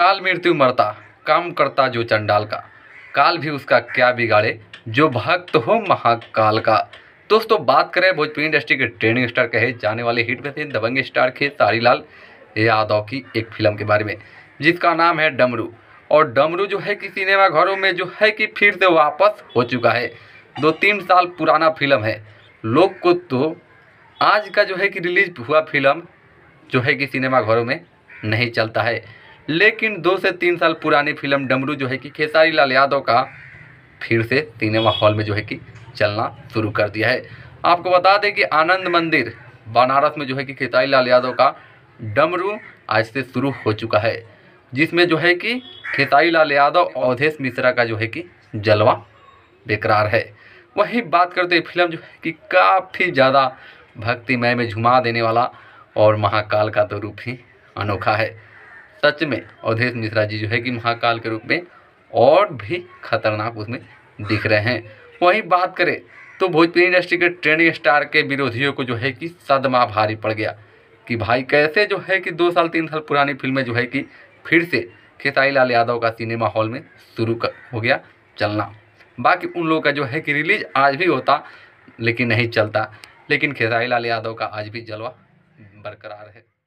काल मृत्यु मरता काम करता जो चंडाल का काल भी उसका क्या बिगाड़े जो भक्त हो महाकाल का दोस्तों बात करें भोजपुरी इंडस्ट्री के ट्रेनिंग स्टार कहे जाने वाले हिट में थे दबंग स्टार के सारीलाल यादव की एक फिल्म के बारे में जिसका नाम है डमरू और डमरू जो है कि सिनेमा घरों में जो है कि फिर से वापस हो चुका है दो तीन साल पुराना फिल्म है लोग को तो आज का जो है कि रिलीज हुआ फिल्म जो है कि सिनेमा घरों में नहीं चलता है लेकिन दो से तीन साल पुरानी फिल्म डमरू जो है कि खेसारी लाल यादव का फिर से सिनेमा हॉल में जो है कि चलना शुरू कर दिया है आपको बता दें कि आनंद मंदिर बनारस में जो है कि खेसारी लाल यादव का डमरू आज से शुरू हो चुका है जिसमें जो है कि खेसारी लाल यादव अवधेश मिश्रा का जो है कि जलवा बेकरार है वही बात करते हैं फिल्म जो है कि काफ़ी ज़्यादा भक्तिमय में झुमा देने वाला और महाकाल का तो रूप ही अनोखा है सच में अवधेश मिश्रा जी जो है कि महाकाल के रूप में और भी खतरनाक उसमें दिख रहे हैं वहीं बात करें तो भोजपुरी इंडस्ट्री के ट्रेंडिंग स्टार के विरोधियों को जो है कि सदमा भारी पड़ गया कि भाई कैसे जो है कि दो साल तीन साल पुरानी फिल्में जो है कि फिर से खेसारी लाल यादव का सिनेमा हॉल में शुरू कर हो गया चलना बाकी उन लोगों का जो है कि रिलीज आज भी होता लेकिन नहीं चलता लेकिन खेसारी लाल यादव का आज भी जलवा बरकरार है